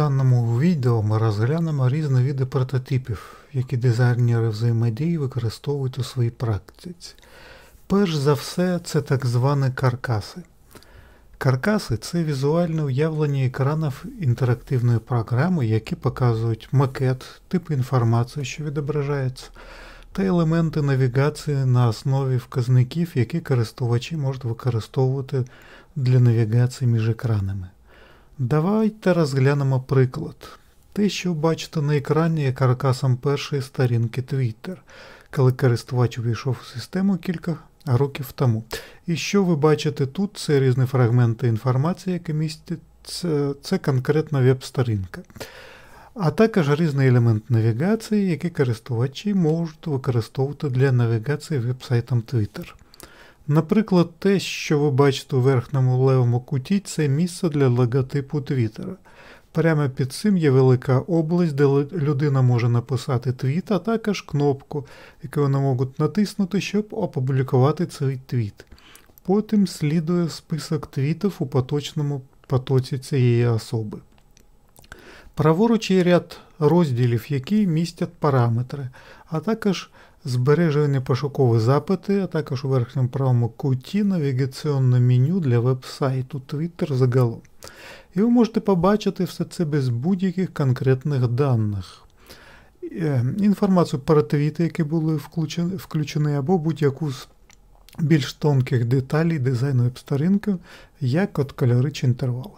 даному відео ми розглянемо різні види прототипів, які дизайнери взаємодії використовують у своїй практиці. Перш за все, це так звані каркаси. Каркаси це візуальне уявлення екранів інтерактивної програми, які показують макет, тип інформації, що відображається, та елементи навігації на основі вказників, які користувачі можуть використовувати для навігації між екранами. Давайте розглянемо приклад. Те, що бачите на екрані, є каркасом першої сторінки Twitter, коли користувач увійшов у систему кілька років тому. І що ви бачите тут, це різні фрагменти інформації, які містяться, це конкретна веб-сторінка. А також різний елемент навігації, який користувачі можуть використовувати для навігації веб-сайтом Twitter. Наприклад, те, що ви бачите у верхньому левому куті, це місце для логотипу Твіттера. Прямо під цим є велика область, де людина може написати твіт, а також кнопку, яку вони можуть натиснути, щоб опублікувати цей твіт. Потім слідує список твітів у поточному потоці цієї особи. Праворуч є ряд розділів, які містять параметри, а також збережені пошукові запити, а також у верхньому правому куті навігаційне меню для веб-сайту Twitter загалом. І ви можете побачити все це без будь-яких конкретних даних. Е, інформацію про твіти, які були включені, включені або будь-яку з більш тонких деталей дизайну веб-сторінки, як от кольори чи інтервали.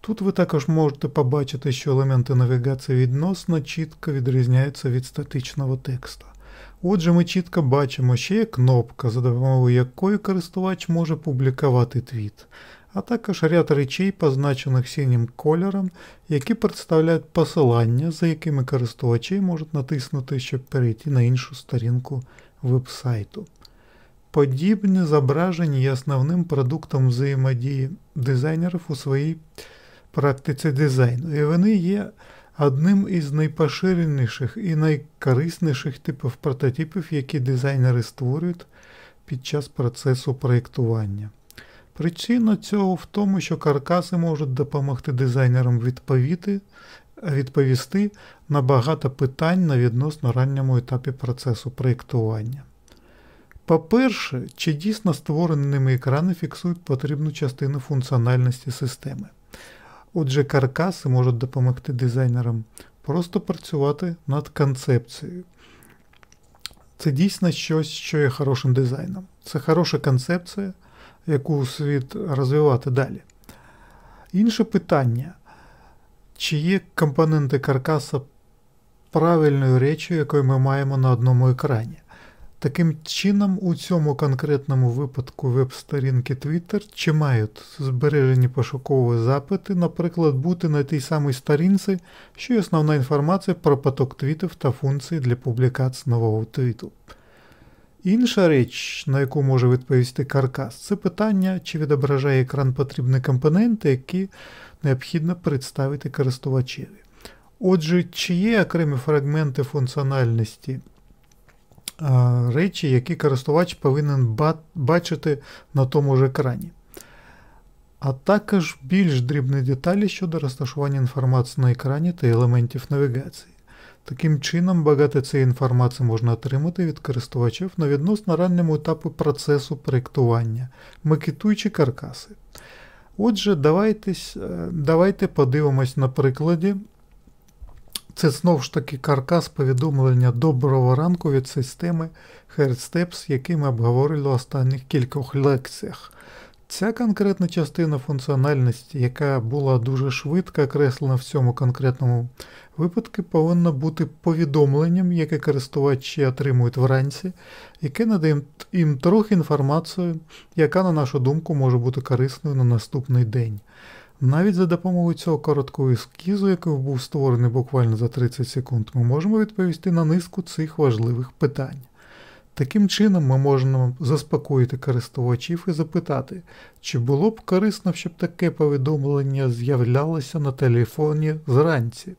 Тут ви також можете побачити, що елементи навігації відносно чітко відрізняються від статичного тексту. Отже, ми чітко бачимо, що є кнопка, за допомогою якої користувач може публікувати твіт, а також ряд речей, позначених синім кольором, які представляють посилання, за якими користувачі можуть натиснути, щоб перейти на іншу сторінку вебсайту. Подібні зображення є основним продуктом взаємодії дизайнерів у своїй практиці дизайну, і вони є Одним із найпоширеніших і найкорисніших типів прототипів, які дизайнери створюють під час процесу проєктування. Причина цього в тому, що каркаси можуть допомогти дизайнерам відповіти, відповісти на багато питань на відносно ранньому етапі процесу проєктування. По-перше, чи дійсно створеними екрани фіксують потрібну частину функціональності системи. Отже, каркаси можуть допомогти дизайнерам просто працювати над концепцією. Це дійсно щось, що є хорошим дизайном. Це хороша концепція, яку слід розвивати далі. Інше питання, чи є компоненти каркаса правильною речі, якою ми маємо на одному екрані. Таким чином, у цьому конкретному випадку веб-сторінки Twitter чи мають збережені пошукові запити, наприклад, бути на тій самій сторінці, що й основна інформація про поток твітів та функції для публікації нового твіту. Інша річ, на яку може відповісти каркас, це питання, чи відображає екран потрібні компоненти, які необхідно представити користувачеві. Отже, чи є окремі фрагменти функціональності речі, які користувач повинен бачити на тому ж екрані. А також більш дрібні деталі щодо розташування інформації на екрані та елементів навігації. Таким чином, багато цієї інформації можна отримати від користувачів на відносно ранньому етапі процесу проєктування, макетуючи каркаси. Отже, давайте, е, давайте подивимось на прикладі це знову ж таки каркас повідомлення доброго ранку від системи Heartsteps, який ми обговорили в останніх кількох лекціях. Ця конкретна частина функціональності, яка була дуже швидко окреслена в цьому конкретному випадку, повинна бути повідомленням, яке користувачі отримують вранці, яке надає їм трохи інформацію, яка, на нашу думку, може бути корисною на наступний день. Навіть за допомогою цього короткого ескізу, який був створений буквально за 30 секунд, ми можемо відповісти на низку цих важливих питань. Таким чином, ми можемо заспокоїти користувачів і запитати, чи було б корисно, щоб таке повідомлення з'являлося на телефоні зранці.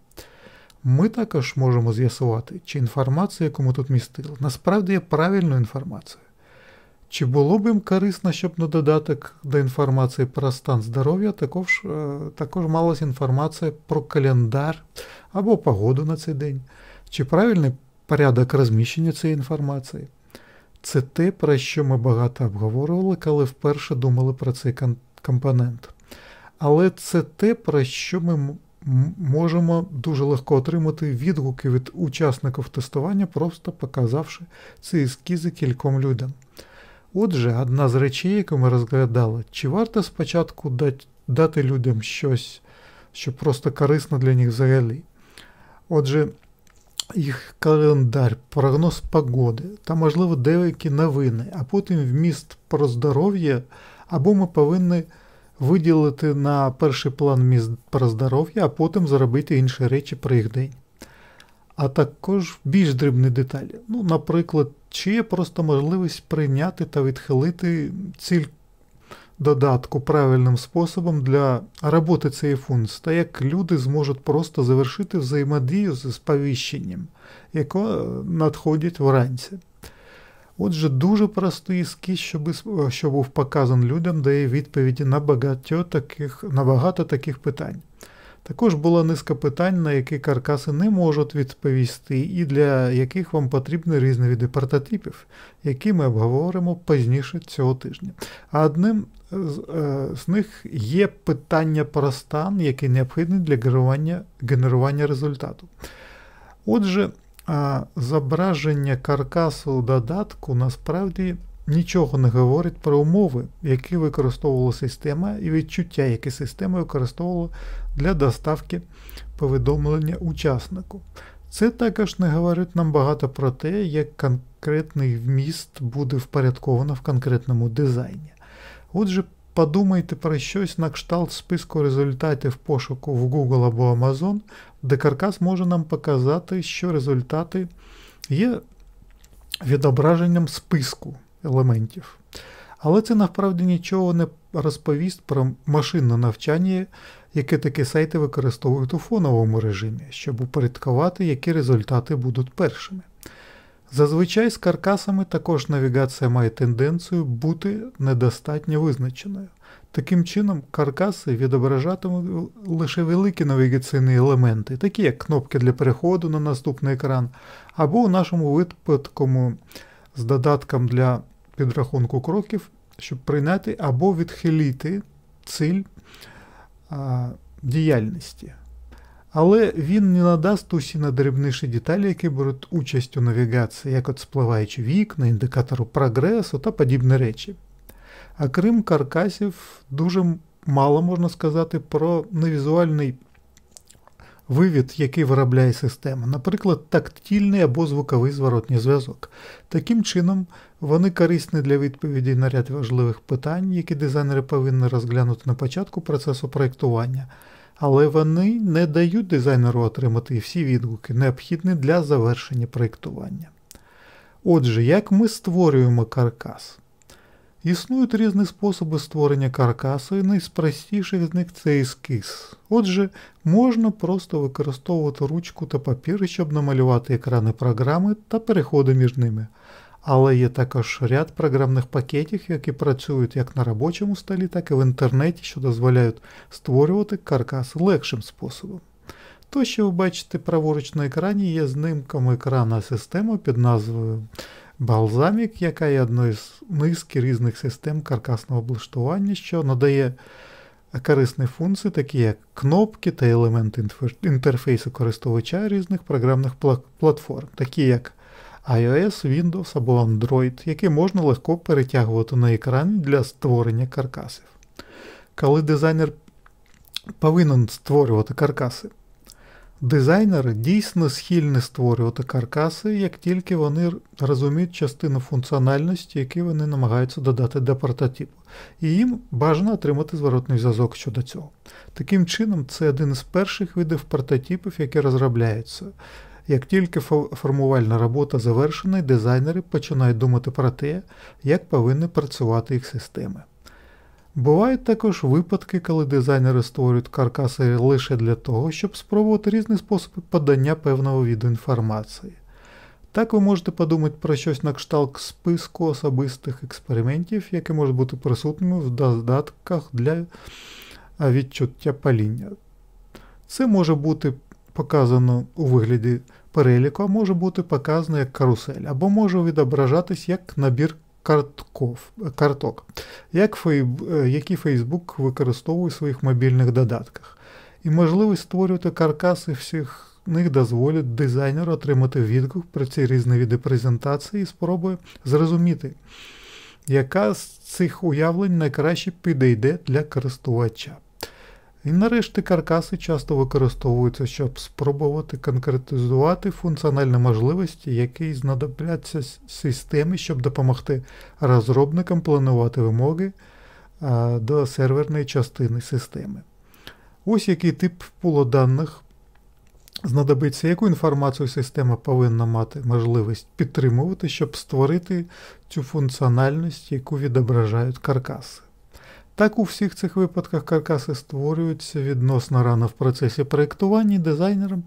Ми також можемо з'ясувати, чи інформація, яку ми тут містили, насправді є правильною інформацією. Чи було б їм корисно, щоб на додаток до інформації про стан здоров'я також е, також малася інформація про календар або погоду на цей день, чи правильний порядок розміщення цієї інформації? Це те, про що ми багато обговорювали, коли вперше думали про цей компонент. Але це те, про що ми можемо дуже легко отримати відгуки від учасників тестування, просто показавши ці ескізи кільком людям. Отже, одна з речей, яку ми розглядали, чи варто спочатку дати людям щось, що просто корисно для них взагалі. Отже, їх календар, прогноз погоди та, можливо, деякі новини, а потім вміст про здоров'я, або ми повинні виділити на перший план міст про здоров'я, а потім зробити інші речі про їх день. А також більш дрібні деталі. Ну, Наприклад, чи є просто можливість прийняти та відхилити ціль додатку правильним способом для роботи цієї функції, та як люди зможуть просто завершити взаємодію з сповіщенням, яке надходить вранці. Отже, дуже простий ескіз, що був показан людям, дає відповіді на багато таких, на багато таких питань. Також була низка питань, на які каркаси не можуть відповісти, і для яких вам потрібні різні види прототипів, які ми обговоримо пізніше цього тижня. А одним з, е, з них є питання про стан, який необхідний для генерування, генерування результату. Отже, е, зображення каркасу додатку насправді нічого не говорить про умови, які використовувала система, і відчуття, які система використовувала для доставки повідомлення учаснику. Це також не говорить нам багато про те, як конкретний вміст буде впорядковано в конкретному дизайні. Отже, подумайте про щось на кшталт списку результатів пошуку в Google або Amazon, де каркас може нам показати, що результати є відображенням списку елементів. Але це насправді нічого не розповість про машинне навчання, яке такі сайти використовують у фоновому режимі, щоб упорядкувати, які результати будуть першими. Зазвичай з каркасами також навігація має тенденцію бути недостатньо визначеною. Таким чином, каркаси відображатимуть лише великі навігаційні елементи, такі як кнопки для переходу на наступний екран, або у нашому випадку з додатком для підрахунку кроків, щоб прийняти або відхилити ціль а, е, діяльності. Але він не надасть усі надрібніші деталі, які беруть участь у навігації, як от спливаючі вікна, індикатору прогресу та подібні речі. Окрім каркасів, дуже мало можна сказати про невізуальний вивід, який виробляє система, наприклад, тактильний або звуковий зворотній зв'язок. Таким чином, вони корисні для відповіді на ряд важливих питань, які дизайнери повинні розглянути на початку процесу проєктування, але вони не дають дизайнеру отримати всі відгуки, необхідні для завершення проєктування. Отже, як ми створюємо каркас? Існують різні способи створення каркасу, і найспростіший з них це ескіз. Отже, можна просто використовувати ручку та папір, щоб намалювати екрани програми та переходи між ними. Але є також ряд програмних пакетів, які працюють як на робочому столі, так і в інтернеті, що дозволяють створювати каркас легшим способом. То, що ви бачите праворуч на екрані, є знимком екрана системи під назвою Балзамік, яка є одною з низки різних систем каркасного облаштування, що надає корисні функції, такі як кнопки та елемент інтерфейсу користувача різних програмних платформ, такі як iOS, Windows або Android, які можна легко перетягувати на екран для створення каркасів. Коли дизайнер повинен створювати каркаси, Дизайнери дійсно схильні створювати каркаси, як тільки вони розуміють частину функціональності, які вони намагаються додати до прототипу, і їм бажано отримати зворотний зв'язок щодо цього. Таким чином, це один з перших видів прототипів, які розробляються. Як тільки формувальна робота завершена, дизайнери починають думати про те, як повинні працювати їх системи. Бувають також випадки, коли дизайнери створюють каркаси лише для того, щоб спробувати різні способи подання певного віду інформації. Так ви можете подумати про щось на кшталт списку особистих експериментів, які можуть бути присутніми в додатках для відчуття паління. Це може бути показано у вигляді переліку, а може бути показано як карусель, або може відображатись як набір картков, карток, як фей, е, які Фейсбук використовує в своїх мобільних додатках. І можливість створювати каркаси всіх них дозволить дизайнеру отримати відгук про ці різні види презентації і спробує зрозуміти, яка з цих уявлень найкраще підійде для користувача. І нарешті каркаси часто використовуються, щоб спробувати конкретизувати функціональні можливості, які знадобляться системі, щоб допомогти розробникам планувати вимоги до серверної частини системи. Ось який тип пулу даних знадобиться, яку інформацію система повинна мати можливість підтримувати, щоб створити цю функціональність, яку відображають каркаси. Так у всіх цих випадках каркаси створюються відносно рано в процесі проєктування, і дизайнери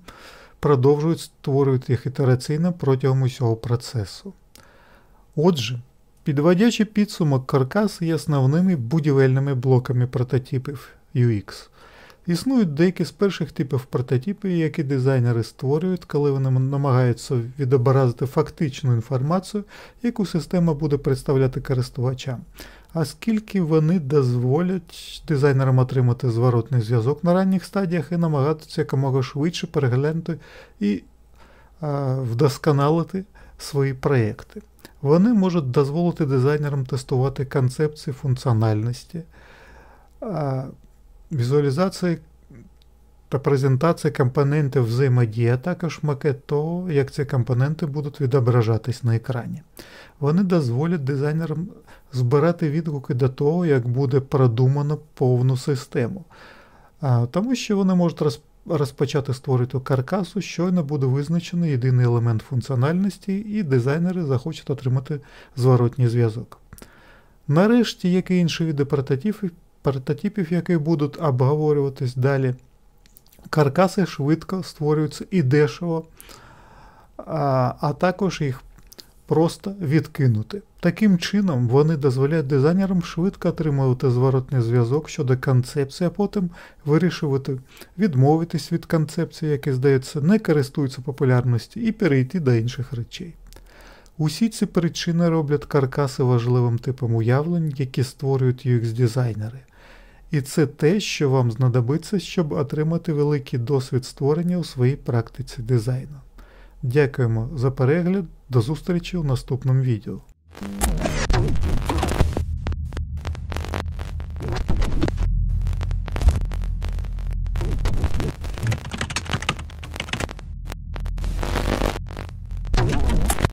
продовжують створювати їх ітераційно протягом усього процесу. Отже, підводячи підсумок каркаси є основними будівельними блоками прототипів UX. Існують деякі з перших типів прототипів, які дизайнери створюють, коли вони намагаються відобразити фактичну інформацію, яку система буде представляти користувачам а скільки вони дозволять дизайнерам отримати зворотний зв'язок на ранніх стадіях і намагатися якомога швидше переглянути і а, вдосконалити свої проєкти. Вони можуть дозволити дизайнерам тестувати концепції функціональності, а, візуалізації та презентації компонентів взаємодії, а також макет того, як ці компоненти будуть відображатись на екрані. Вони дозволять дизайнерам збирати відгуки до того, як буде продумано повну систему, тому що вони можуть розповідати. Розпочати створити каркасу, щойно буде визначений єдиний елемент функціональності, і дизайнери захочуть отримати зворотній зв'язок. Нарешті, як і інші види прототипів, прототипів які будуть обговорюватись далі, Каркаси швидко створюються і дешево, а, також їх просто відкинути. Таким чином, вони дозволяють дизайнерам швидко отримувати зворотний зв'язок щодо концепції, а потім вирішувати, відмовитись від концепції, які, здається, не користуються популярністю, і перейти до інших речей. Усі ці причини роблять каркаси важливим типом уявлень, які створюють UX-дизайнери. І це те, що вам знадобиться, щоб отримати великий досвід створення у своїй практиці дизайну. Дякуємо за перегляд, до зустрічі у наступному відео.